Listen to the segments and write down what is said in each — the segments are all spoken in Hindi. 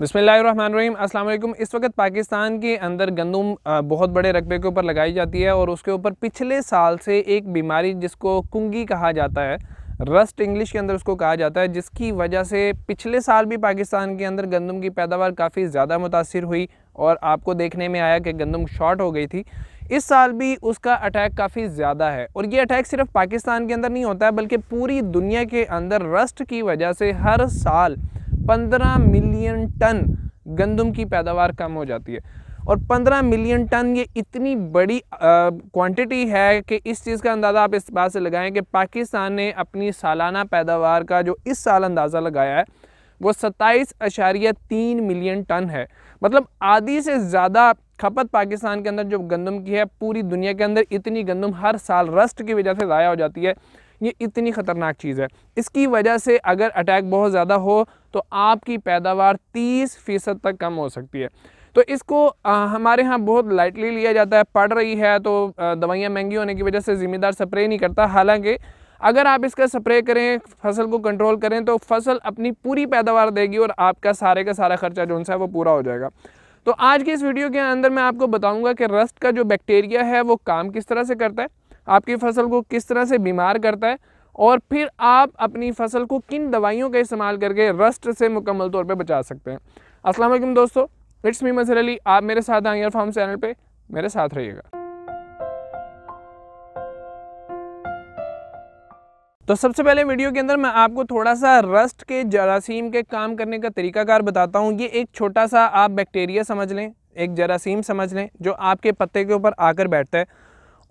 बसमीम अल्लाम इस वक्त पाकिस्तान के अंदर गंदम बहुत बड़े रकबे के ऊपर लगाई जाती है और उसके ऊपर पिछले साल से एक बीमारी जिसको कुंगी कहा जाता है रस्ट इंग्लिश के अंदर उसको कहा जाता है जिसकी वजह से पिछले साल भी पाकिस्तान के अंदर गंदम की पैदावार काफ़ी ज़्यादा मुतासर हुई और आपको देखने में आया कि गंदम शॉर्ट हो गई थी इस साल भी उसका अटैक काफ़ी ज़्यादा है और ये अटैक सिर्फ पाकिस्तान के अंदर नहीं होता है बल्कि पूरी दुनिया के अंदर रस्ट की वजह से हर साल 15 मिलियन टन गंदम की पैदावार कम हो जाती है और 15 मिलियन टन ये इतनी बड़ी क्वांटिटी है कि इस चीज़ का अंदाज़ा आप इस बात से लगाएं कि पाकिस्तान ने अपनी सालाना पैदावार का जो इस साल अंदाज़ा लगाया है वो सत्ताईस अशारिया तीन मिलियन टन है मतलब आधी से ज़्यादा खपत पाकिस्तान के अंदर जो गंदम की है पूरी दुनिया के अंदर इतनी गंदम हर साल रस्ट की वजह से ज़ाया हो जाती है ये इतनी ख़तरनाक चीज़ है इसकी वजह से अगर अटैक बहुत ज़्यादा हो तो आपकी पैदावार तीस फ़ीसद तक कम हो सकती है तो इसको आ, हमारे यहाँ बहुत लाइटली लिया जाता है पड़ रही है तो दवाइयाँ महंगी होने की वजह से ज़िम्मेदार स्प्रे नहीं करता हालांकि अगर आप इसका स्प्रे करें फसल को कंट्रोल करें तो फसल अपनी पूरी पैदावार देगी और आपका सारे का सारा खर्चा जो है वो पूरा हो जाएगा तो आज की इस वीडियो के अंदर मैं आपको बताऊंगा कि रस्ट का जो बैक्टीरिया है वो काम किस तरह से करता है आपकी फसल को किस तरह से बीमार करता है और फिर आप अपनी फसल को किन दवाइयों का इस्तेमाल करके रस्ट से मुकम्मल तौर पर बचा सकते हैं असलम दोस्तों इट्स मी मजर अली आप मेरे साथ आएंगे फार्म चैनल पर मेरे साथ रहिएगा तो सबसे पहले वीडियो के अंदर मैं आपको थोड़ा सा रस्ट के जरासीम के काम करने का तरीकाकार बताता हूँ ये एक छोटा सा आप बैक्टीरिया समझ लें एक जरासीम समझ लें जो आपके पत्ते के ऊपर आकर बैठता है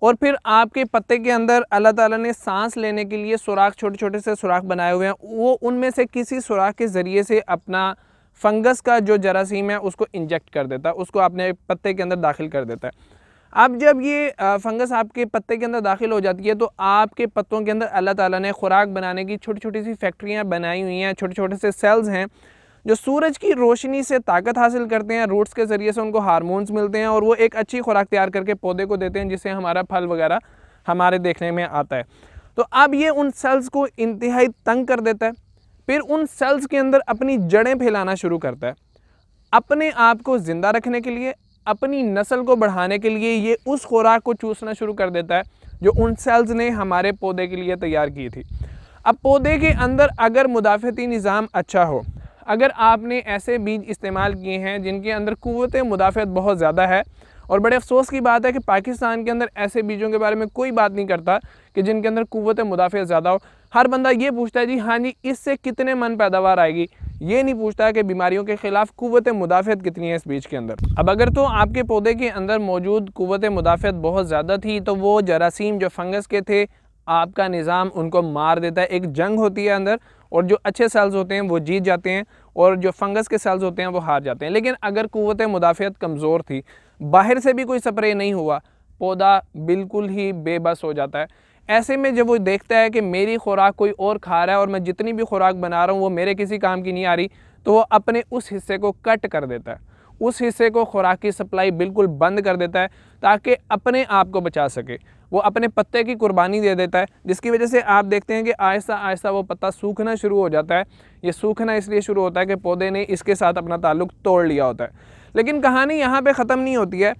और फिर आपके पत्ते के अंदर अल्लाह ताला ने सांस लेने के लिए सुराख छोटे छोटे से सुराख बनाए हुए हैं वो उनमें से किसी सुराख के ज़रिए से अपना फंगस का जो जरासीम है उसको इंजेक्ट कर देता है उसको आपने पत्ते के अंदर दाखिल कर देता है अब जब ये फंगस आपके पत्ते के अंदर दाखिल हो जाती है तो आपके पत्तों के अंदर अल्लाह ताला ने खुराक बनाने की छोटी छोटी सी फैक्ट्रियाँ बनाई हुई हैं छोटे छोटे से सेल्स हैं जो सूरज की रोशनी से ताकत हासिल करते हैं रूट्स के ज़रिए से उनको हारमोन्स मिलते हैं और वो एक अच्छी खुराक तैयार करके पौधे को देते हैं जिससे हमारा फल वगैरह हमारे देखने में आता है तो अब ये उन सेल्स को इंतहाई तंग कर देता है फिर उन सेल्स के अंदर अपनी जड़ें फैलाना शुरू करता है अपने आप को ज़िंदा रखने के लिए अपनी नस्ल को बढ़ाने के लिए ये उस खुराक को चूसना शुरू कर देता है जो उन सेल्स ने हमारे पौधे के लिए तैयार की थी अब पौधे के अंदर अगर मुदाफ़ती निज़ाम अच्छा हो अगर आपने ऐसे बीज इस्तेमाल किए हैं जिनके अंदर कुत मुदाफ़त बहुत ज़्यादा है और बड़े अफसोस की बात है कि पाकिस्तान के अंदर ऐसे बीजों के बारे में कोई बात नहीं करता कि जिनके अंदर कुत मुदाफ़त ज़्यादा हो हर बंदा ये पूछता है जी हाँ जी इससे कितने मन पैदावार आएगी ये नहीं पूछता कि बीमारियों के ख़िलाफ़ कुत मुदाफ़त कितनी है इस बीज के अंदर अब अगर तो आपके पौधे के अंदर मौजूद कुत मुदाफ़त बहुत ज़्यादा थी तो वो जरासीम जो फंगस के थे आपका निज़ाम उनको मार देता है एक जंग होती है अंदर और जो अच्छे सेल्स होते हैं वो जीत जाते हैं और जो फंगस के सेल्स होते हैं वो हार जाते हैं लेकिन अगर क़वत मुदाफ़त कमज़ोर थी बाहर से भी कोई स्प्रे नहीं हुआ पौधा बिल्कुल ही बेबस हो जाता है ऐसे में जब वो देखता है कि मेरी खुराक कोई और खा रहा है और मैं जितनी भी खुराक बना रहा हूँ वो मेरे किसी काम की नहीं आ रही तो वो अपने उस हिस्से को कट कर देता है उस हिस्से को खुराक की सप्लाई बिल्कुल बंद कर देता है ताकि अपने आप को बचा सके वो अपने पत्ते की कुर्बानी दे देता है जिसकी वजह से आप देखते हैं कि आहिस्ता आहिस्ता वो पत्ता सूखना शुरू हो जाता है ये सूखना इसलिए शुरू होता है कि पौधे ने इसके साथ अपना ताल्लुक तोड़ लिया होता है लेकिन कहानी यहाँ पर ख़त्म नहीं होती है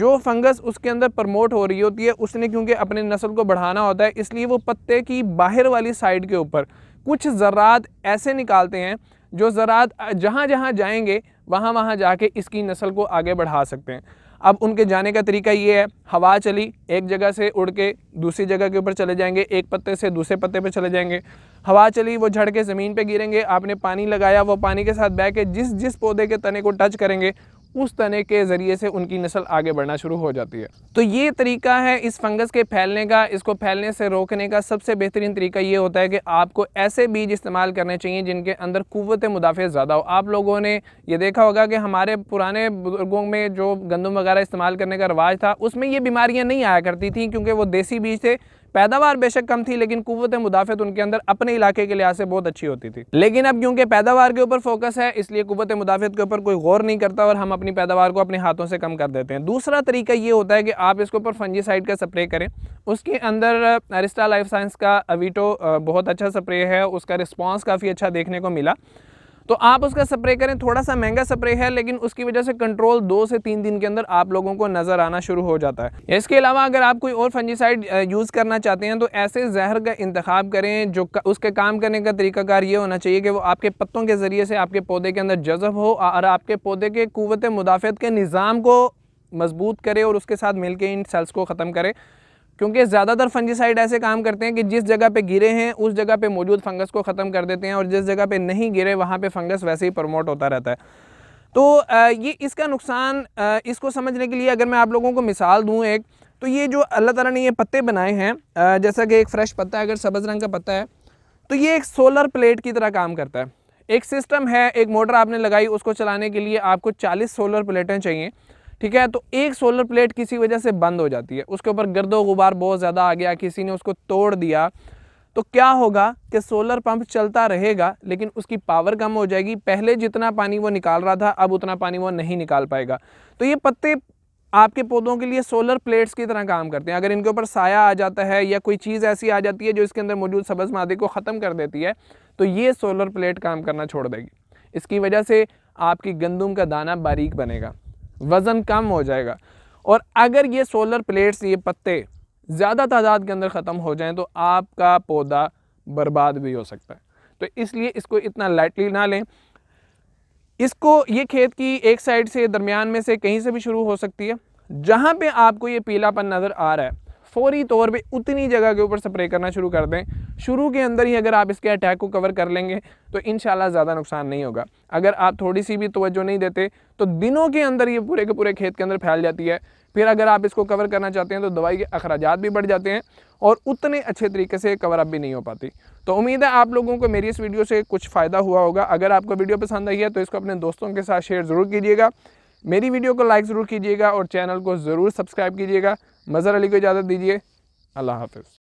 जो फंगस उसके अंदर प्रमोट हो रही होती है उसने क्योंकि अपने नस्ल को बढ़ाना होता है इसलिए वो पत्ते की बाहर वाली साइड के ऊपर कुछ ज़रात ऐसे निकालते हैं जो ज़रात जहाँ जहाँ जाएंगे वहाँ वहाँ जाके इसकी नस्ल को आगे बढ़ा सकते हैं अब उनके जाने का तरीका ये है हवा चली एक जगह से उड़ के दूसरी जगह के ऊपर चले जाएंगे एक पत्ते से दूसरे पत्ते पर चले जाएंगे हवा चली वो झड़ के ज़मीन पे गिरेंगे आपने पानी लगाया वो पानी के साथ बह के जिस जिस पौधे के तने को टच करेंगे उस तने के ज़रिए से उनकी नस्ल आगे बढ़ना शुरू हो जाती है तो ये तरीका है इस फंगस के फैलने का इसको फैलने से रोकने का सबसे बेहतरीन तरीका ये होता है कि आपको ऐसे बीज इस्तेमाल करने चाहिए जिनके अंदर कुत मुदाफ़े ज़्यादा हो आप लोगों ने ये देखा होगा कि हमारे पुराने बुजुर्गों में जो गंदम वगैरह इस्तेमाल करने का रवाज था उसमें ये बीमारियाँ नहीं आया करती थी क्योंकि वो देसी बीज थे पैदावार बेशक कम थी लेकिन कुत मुदाफ़त उनके अंदर अपने इलाके के लिहाज से बहुत अच्छी होती थी लेकिन अब क्योंकि पैदावार के ऊपर फोकस है इसलिए कुत मुदाफ़त के ऊपर कोई गौर नहीं करता और हम अपनी पैदावार को अपने हाथों से कम कर देते हैं दूसरा तरीका ये होता है कि आप इसके ऊपर फंजीसाइड का स्प्रे करें उसके अंदर अरिस्टा लाइफ साइंस का अवीटो बहुत अच्छा स्प्रे है उसका रिस्पॉन्स काफ़ी अच्छा देखने को मिला तो आप उसका स्प्रे करें थोड़ा सा महंगा स्प्रे है लेकिन उसकी वजह से कंट्रोल दो से तीन दिन के अंदर आप लोगों को नज़र आना शुरू हो जाता है इसके अलावा अगर आप कोई और फंजीसाइड यूज़ करना चाहते हैं तो ऐसे जहर का इंतखब करें जो उसके काम करने का तरीकाकार ये होना चाहिए कि वो आपके पत्तों के ज़रिए से आपके पौधे के अंदर जज़ब हो और आपके पौधे के कुत मुदाफ़त के निज़ाम को मजबूत करे और उसके साथ मिलकर इन सेल्स को ख़त्म करे क्योंकि ज़्यादातर फंजीसाइड ऐसे काम करते हैं कि जिस जगह पे गिरे हैं उस जगह पे मौजूद फंगस को ख़त्म कर देते हैं और जिस जगह पे नहीं गिरे वहाँ पे फंगस वैसे ही प्रमोट होता रहता है तो ये इसका नुकसान इसको समझने के लिए अगर मैं आप लोगों को मिसाल दूँ एक तो ये जो अल्लाह तला ने ये पत्ते बनाए हैं जैसा कि एक फ़्रेश पत्ता है अगर सब्ज़ रंग का पत्ता है तो ये एक सोलर प्लेट की तरह काम करता है एक सिस्टम है एक मोटर आपने लगाई उसको चलाने के लिए आपको चालीस सोलर प्लेटें चाहिए ठीक है तो एक सोलर प्लेट किसी वजह से बंद हो जाती है उसके ऊपर गर्दो गुबार बहुत ज़्यादा आ गया किसी ने उसको तोड़ दिया तो क्या होगा कि सोलर पंप चलता रहेगा लेकिन उसकी पावर कम हो जाएगी पहले जितना पानी वो निकाल रहा था अब उतना पानी वो नहीं निकाल पाएगा तो ये पत्ते आपके पौधों के लिए सोलर प्लेट्स की तरह काम करते हैं अगर इनके ऊपर साया आ जाता है या कोई चीज़ ऐसी आ जाती है जो इसके अंदर मौजूद सब्ज़ मादे को ख़त्म कर देती है तो ये सोलर प्लेट काम करना छोड़ देगी इसकी वजह से आपकी गंदुम का दाना बारीक बनेगा वज़न कम हो जाएगा और अगर ये सोलर प्लेट्स ये पत्ते ज़्यादा तादाद के अंदर ख़त्म हो जाएं तो आपका पौधा बर्बाद भी हो सकता है तो इसलिए इसको इतना लाइटली ना लें इसको ये खेत की एक साइड से दरमियान में से कहीं से भी शुरू हो सकती है जहाँ पे आपको ये पीलापन नज़र आ रहा है फौरी तौर पे उतनी जगह के ऊपर स्प्रे करना शुरू कर दें शुरू के अंदर ही अगर आप इसके अटैक को कवर कर लेंगे तो इन ज़्यादा नुकसान नहीं होगा अगर आप थोड़ी सी भी तोज्जो नहीं देते तो दिनों के अंदर ये पूरे के पूरे खेत के अंदर फैल जाती है फिर अगर आप इसको कवर करना चाहते हैं तो दवाई के अखराज भी बढ़ जाते हैं और उतने अच्छे तरीके से कवर अप भी नहीं हो पाती तो उम्मीद है आप लोगों को मेरी इस वीडियो से कुछ फ़ायदा हुआ होगा अगर आपको वीडियो पसंद आई है तो इसको अपने दोस्तों के साथ शेयर ज़रूर कीजिएगा मेरी वीडियो को लाइक ज़रूर कीजिएगा और चैनल को ज़रूर सब्सक्राइब कीजिएगा मज़र अली को इजाज़त दीजिए अल्लाह हाफिज़